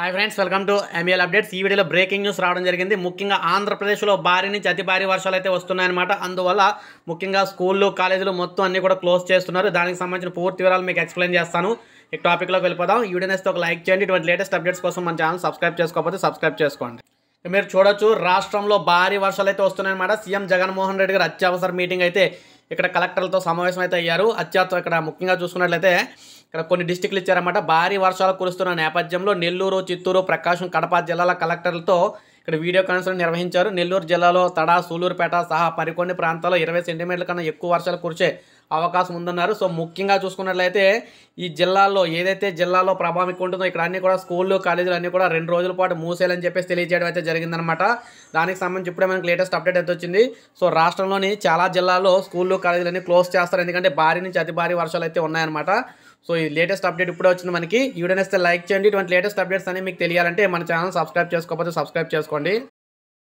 hi friends welcome to ML updates ఈ వీడియోలో breaking news రావడం జరిగింది ముఖ్యంగా ఆంధ్రప్రదేశ్లో భారీ నుంచి అతి భారీ వర్షాలు అయితే వస్తున్నాయన్నమాట అందువల్ల ముఖ్యంగా స్కూళ్ళు కాలేజీలు మొత్తం అన్నీ కూడా క్లోజ్ చేస్తున్నారు దానికి సంబంధించిన పూర్తి వివరాలు మీకు ఎక్స్ప్లెయిన్ చేస్తాను ఈ టాపిక్లోకి వెళ్ళిపోదాం ఈ వీడియో ఒక లైక్ చేయండి ఇటువంటి లేటెస్ట్ అప్డేట్స్ కోసం మన ఛానల్ సబ్స్క్రైబ్ చేసుకోకపోతే సబ్స్క్రైబ్ చేసుకోండి మీరు చూడొచ్చు రాష్ట్రంలో భారీ వర్షాలు అయితే వస్తున్నాయన్నమాట సీఎం జగన్మోహన్ రెడ్డి గారు అత్యవసర మీటింగ్ అయితే ఇక్కడ కలెక్టర్లతో సమావేశం అయితే అయ్యారు అత్యవసరం ఇక్కడ ముఖ్యంగా చూసుకున్నట్లయితే ఇక్కడ కొన్ని డిస్టిక్లు ఇచ్చారన్నమాట భారీ వర్షాలు కురుస్తున్న నేపథ్యంలో నెల్లూరు చిత్తూరు ప్రకాశం కడప జిల్లాల కలెక్టర్లతో ఇక్కడ వీడియో కాన్ఫరెన్స్ నిర్వహించారు నెల్లూరు జిల్లాలో తడ సూలూరుపేట సహా పరికొన్ని ప్రాంతాల్లో ఇరవై సెంటీమీటర్ల కన్నా ఎక్కువ వర్షాలు కురిసే అవకాశం ఉందన్నారు సో ముఖ్యంగా చూసుకున్నట్లయితే ఈ జిల్లాల్లో ఏదైతే జిల్లాలో ప్రభావం ఎక్కువ ఉంటుందో ఇక్కడ అన్నీ కూడా స్కూళ్ళు కాలేజీలు అన్నీ కూడా రెండు రోజుల పాటు మూసేయాలని చెప్పేసి తెలియజేయడం అయితే జరిగిందనమాట దానికి సంబంధించి ఇప్పుడే మనకి లేటెస్ట్ అప్డేట్ అయితే వచ్చింది సో రాష్ట్రంలోని చాలా జిల్లాల్లో స్కూళ్ళు కాలేజీలు అన్నీ క్లోజ్ చేస్తారు ఎందుకంటే భారీ నుంచి అతి భారీ వర్షాలు అయితే ఉన్నాయన్నమాట సో ఈ లేటెస్ట్ అప్డేట్ ఇప్పుడే వచ్చింది మనకి ఈ వీడియో లైక్ చేయండి ఇటువంటి లేటెస్ట్ అప్డేట్స్ అనేవి మీకు తెలియాలంటే మన ఛానల్ సబ్స్క్రైబ్ చేసుకోకపోతే సబ్స్క్రైబ్ చేసుకోండి